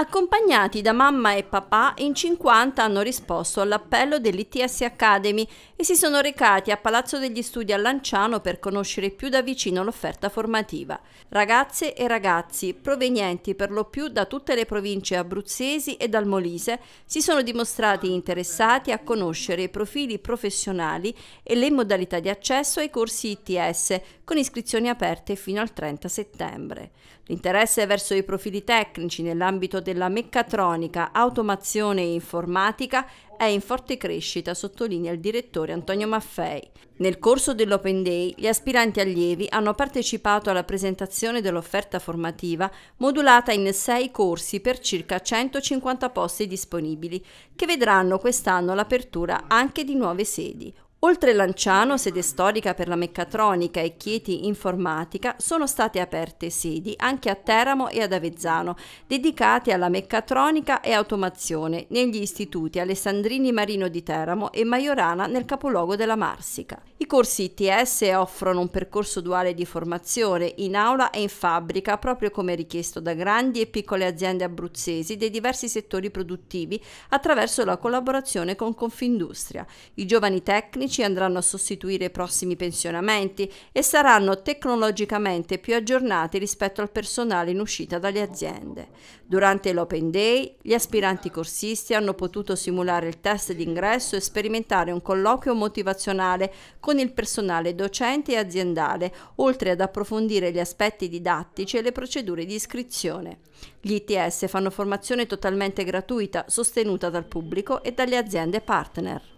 Accompagnati da mamma e papà, in 50 hanno risposto all'appello dell'ITS Academy e si sono recati a Palazzo degli Studi a Lanciano per conoscere più da vicino l'offerta formativa. Ragazze e ragazzi, provenienti per lo più da tutte le province abruzzesi e dal Molise, si sono dimostrati interessati a conoscere i profili professionali e le modalità di accesso ai corsi ITS, con iscrizioni aperte fino al 30 settembre. L'interesse verso i profili tecnici nell'ambito della meccatronica, automazione e informatica è in forte crescita, sottolinea il direttore Antonio Maffei. Nel corso dell'Open Day gli aspiranti allievi hanno partecipato alla presentazione dell'offerta formativa modulata in sei corsi per circa 150 posti disponibili, che vedranno quest'anno l'apertura anche di nuove sedi, Oltre Lanciano, sede storica per la meccatronica e Chieti informatica, sono state aperte sedi anche a Teramo e ad Avezzano, dedicate alla meccatronica e automazione negli istituti Alessandrini Marino di Teramo e Maiorana nel capoluogo della Marsica. I corsi ITS offrono un percorso duale di formazione in aula e in fabbrica, proprio come richiesto da grandi e piccole aziende abruzzesi dei diversi settori produttivi attraverso la collaborazione con Confindustria. I giovani tecnici tecnici andranno a sostituire i prossimi pensionamenti e saranno tecnologicamente più aggiornati rispetto al personale in uscita dalle aziende. Durante l'Open Day gli aspiranti corsisti hanno potuto simulare il test d'ingresso e sperimentare un colloquio motivazionale con il personale docente e aziendale, oltre ad approfondire gli aspetti didattici e le procedure di iscrizione. Gli ITS fanno formazione totalmente gratuita, sostenuta dal pubblico e dalle aziende partner.